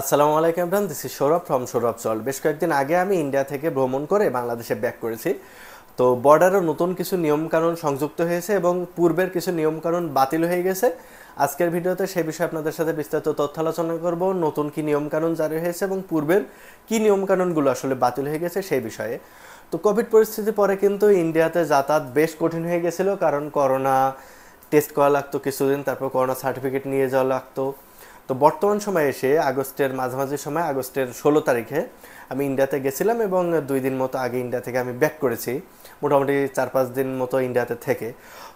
আসসালামু আলাইকুম Imran this is Saurav from Saurav চল বেশ কয়েকদিন আগে আমি ইন্ডিয়া থেকে ভ্রমণ করে বাংলাদেশে ব্যাক করেছি তো বর্ডারও নতুন কিছু নিয়মকানুন সংযুক্ত হয়েছে এবং পূর্বের কিছু নিয়মকানুন বাতিল হয়ে গেছে আজকের ভিডিওতে সেই বিষয়ে আপনাদের সাথে বিস্তারিত তথ্য আলোচনা করব নতুন কী নিয়মকানুন জারি হয়েছে এবং পূর্বের কী নিয়মকানুনগুলো আসলে বাতিল হয়ে গেছে সেই বিষয়ে তো কোভিড পরিস্থিতি পরে কিন্তু ইন্ডিয়াতে যাতায়াত বেশ কঠিন হয়ে গেছিলো কারণ করোনা টেস্ট করা লাগতো কিছুদিন তারপর করোনা সার্টিফিকেট নিয়ে যাওয়া লাগতো তো বর্তমান সময়ে এসে আগস্টের মাঝামাঝি সময় আগস্টের ষোলো তারিখে আমি ইন্ডিয়াতে গেছিলাম এবং দুই দিন মতো আগে ইন্ডিয়া থেকে আমি ব্যাক করেছি মোটামুটি চার পাঁচ দিন মতো ইন্ডিয়াতে থেকে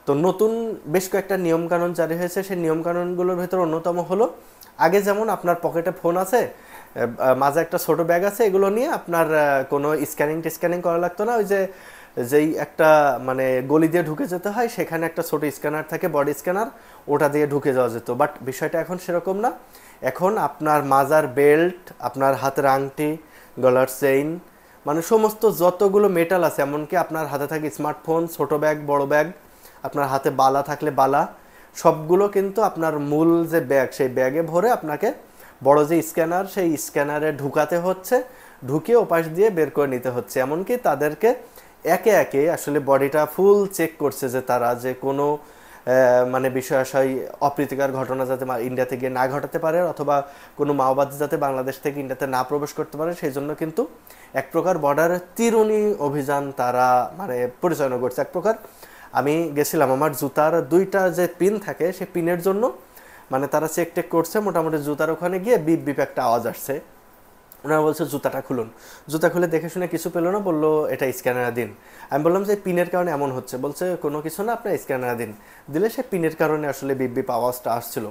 তো নতুন বেশ কয়েকটা নিয়মকানুন জারি হয়েছে সেই নিয়মকানুনগুলোর ভেতর অন্যতম হলো আগে যেমন আপনার পকেটে ফোন আছে মাঝে একটা ছোটো ব্যাগ আছে এগুলো নিয়ে আপনার কোনো স্ক্যানিং টিস্ক্যানিং করা লাগতো না ওই যে যেই একটা মানে গলি দিয়ে ঢুকে যেতে হয় সেখানে একটা ছোট স্ক্যানার থাকে বডি স্ক্যানার ওটা দিয়ে ঢুকে যাওয়া যেত বাট বিষয়টা এখন সেরকম না এখন আপনার মাজার বেল্ট আপনার হাতের আংটি গলার চেইন মানে সমস্ত যতগুলো মেটাল আছে এমনকি আপনার হাতে থাকে স্মার্টফোন ছোট ব্যাগ বড় ব্যাগ আপনার হাতে বালা থাকলে বালা সবগুলো কিন্তু আপনার মূল যে ব্যাগ সেই ব্যাগে ভরে আপনাকে বড় যে স্ক্যানার সেই স্ক্যানারে ঢুকাতে হচ্ছে ঢুকিয়ে ওপাশ দিয়ে বের করে নিতে হচ্ছে এমনকি তাদেরকে একে একে আসলে বডিটা ফুল চেক করছে যে তারা যে কোনো মানে বিষয় আশয় অপ্রীতিকর ঘটনা যাতে ইন্ডিয়াতে গিয়ে না ঘটাতে পারে অথবা কোনো মাওবাদী যাতে বাংলাদেশ থেকে ইন্ডিয়াতে না প্রবেশ করতে পারে সেই জন্য কিন্তু এক প্রকার বর্ডার তিরুনি অভিযান তারা মানে পরিচালনা করছে এক প্রকার আমি গেছিলাম আমার জুতার দুইটা যে পিন থাকে সেই পিনের জন্য মানে তারা চেক টেক করছে মোটামুটি জুতার ওখানে গিয়ে বিপ বিপ একটা আওয়াজ আসছে ওনারা বলছে জুতাটা খুলুন জুতা খুলে দেখে শুনে কিছু পেলো না বললো এটা স্ক্যানার দিন আমি বললাম যে পিনের কারণে এমন হচ্ছে বলছে কোনো কিছু না আপনার স্ক্যানার দিন দিলে সে পিনের কারণে আসলে বিপ বিপ আওয়াজটা আসছিল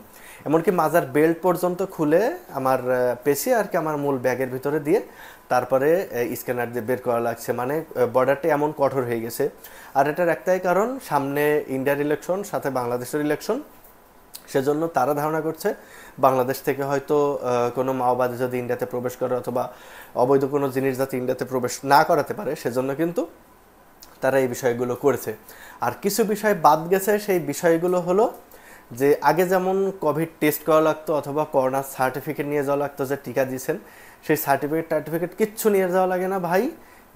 এমনকি মাজার বেল্ট পর্যন্ত খুলে আমার পেশি আর কি আমার মূল ব্যাগের ভিতরে দিয়ে তারপরে স্ক্যানার দিয়ে বের করা লাগছে মানে বর্ডারটা এমন কঠোর হয়ে গেছে আর এটার একটাই কারণ সামনে ইন্ডিয়ার ইলেকশন সাথে বাংলাদেশের ইলেকশন সেজন্য তারা ধারণা করছে বাংলাদেশ থেকে হয়তো কোনো মাওবাদী যদি ইন্ডিয়াতে প্রবেশ করে অথবা অবৈধ কোনো জিনিস যাতে ইন্ডিয়াতে প্রবেশ না করাতে পারে সেজন্য কিন্তু তারা এই বিষয়গুলো করেছে আর কিছু বিষয় বাদ গেছে সেই বিষয়গুলো হলো যে আগে যেমন কোভিড টেস্ট করা লাগতো অথবা করোনার সার্টিফিকেট নিয়ে যাওয়া লাগতো যে টিকা দিয়েছেন সেই সার্টিফিকেট টার্টিফিকেট কিচ্ছু নিয়ে যাওয়া লাগে না ভাই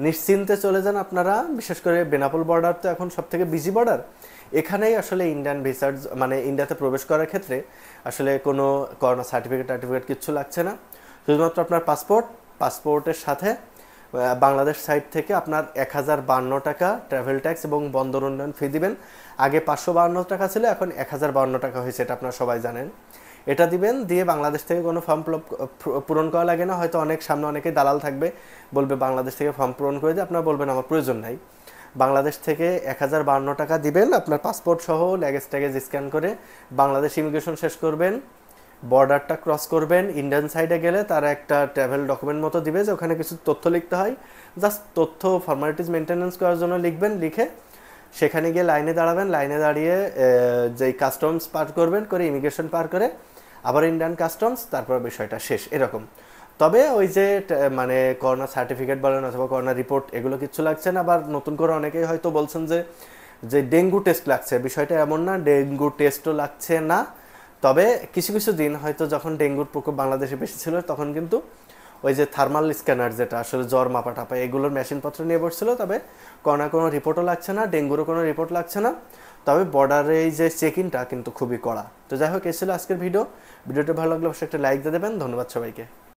নিশ্চিন্তে চলে যান আপনারা বিশেষ করে বেনাপোল বর্ডার তো এখন সব থেকে বিজি বর্ডার এখানেই আসলে ইন্ডিয়ান ভিসার মানে ইন্ডিয়াতে প্রবেশ করার ক্ষেত্রে আসলে কোনো করোনা সার্টিফিকেট টার্টিফিকেট কিচ্ছু লাগছে না শুধুমাত্র আপনার পাসপোর্ট পাসপোর্টের সাথে বাংলাদেশ সাইড থেকে আপনার এক হাজার বান্ন টাকা ট্রাভেল ট্যাক্স এবং বন্দর উন্নয়ন ফি দিবেন আগে পাঁচশো বান্ন টাকা ছিল এখন এক হাজার বান্ন টাকা হয়েছে এটা আপনারা সবাই জানেন এটা দিবেন দিয়ে বাংলাদেশ থেকে কোনো ফর্ম পূরণ করা লাগে না হয়তো অনেক সামনে অনেকে দালাল থাকবে বলবে বাংলাদেশ থেকে ফর্ম পূরণ করে দিয়ে আপনারা বলবেন আমার প্রয়োজন নাই বাংলাদেশ থেকে এক হাজার বান্ন টাকা দিবেন আপনার পাসপোর্ট সহ ল্যাগেজ ট্যাগেজ স্ক্যান করে বাংলাদেশ ইমিগ্রেশন শেষ করবেন বর্ডারটা ক্রস করবেন ইন্ডিয়ান সাইডে গেলে তারা একটা ট্রাভেল ডকুমেন্ট মতো দিবে যে ওখানে কিছু তথ্য লিখতে হয় জাস্ট তথ্য ফর্মালিটিস মেনটেন্যান্স করার জন্য লিখবেন লিখে সেখানে গিয়ে লাইনে দাঁড়াবেন লাইনে দাঁড়িয়ে যেই কাস্টমস পার করবেন করে ইমিগ্রেশন পার করে আবার ইন্ডিয়ান কাস্টমস তারপর বিষয়টা শেষ এরকম তবে ওই যে মানে করোনা সার্টিফিকেট বলেন অথবা করোনা রিপোর্ট এগুলো কিছু লাগছে না আবার নতুন করে অনেকেই হয়তো বলছেন যে যে ডেঙ্গু টেস্ট লাগছে বিষয়টা এমন না ডেঙ্গু টেস্টও লাগছে না তবে কিছু কিছু দিন হয়তো যখন ডেঙ্গুর প্রকোপ বাংলাদেশে বেশি ছিল তখন কিন্তু ওই যে থার্মাল স্ক্যানার যেটা আসলে জ্বর মাপা টাপা এগুলোর মেশিনপত্র নিয়ে বসছিল তবে কোনো কোনো রিপোর্টও লাগছে না ডেঙ্গুরও কোনো রিপোর্ট লাগছে না তবে বর্ডারে এই যে চেক ইনটা কিন্তু খুবই কড়া তো যাই হোক এসেছিল আজকের ভিডিও ভিডিওটা ভালো লাগলে অবশ্যই একটা লাইক দিয়ে দেবেন ধন্যবাদ সবাইকে